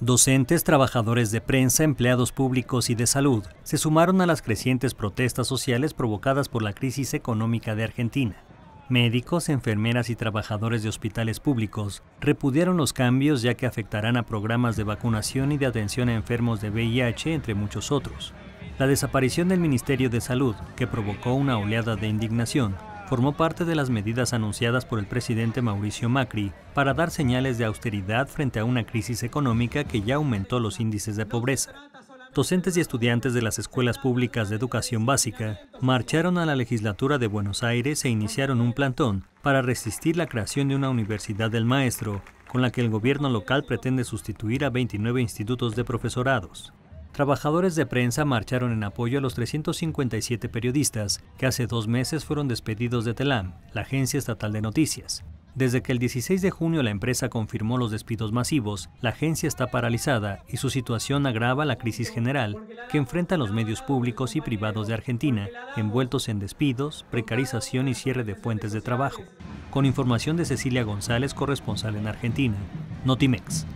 Docentes, trabajadores de prensa, empleados públicos y de salud se sumaron a las crecientes protestas sociales provocadas por la crisis económica de Argentina. Médicos, enfermeras y trabajadores de hospitales públicos repudiaron los cambios ya que afectarán a programas de vacunación y de atención a enfermos de VIH, entre muchos otros. La desaparición del Ministerio de Salud, que provocó una oleada de indignación, formó parte de las medidas anunciadas por el presidente Mauricio Macri para dar señales de austeridad frente a una crisis económica que ya aumentó los índices de pobreza. Docentes y estudiantes de las escuelas públicas de educación básica marcharon a la legislatura de Buenos Aires e iniciaron un plantón para resistir la creación de una universidad del maestro, con la que el gobierno local pretende sustituir a 29 institutos de profesorados trabajadores de prensa marcharon en apoyo a los 357 periodistas que hace dos meses fueron despedidos de Telam, la agencia estatal de noticias. Desde que el 16 de junio la empresa confirmó los despidos masivos, la agencia está paralizada y su situación agrava la crisis general que enfrentan los medios públicos y privados de Argentina, envueltos en despidos, precarización y cierre de fuentes de trabajo. Con información de Cecilia González, corresponsal en Argentina, Notimex.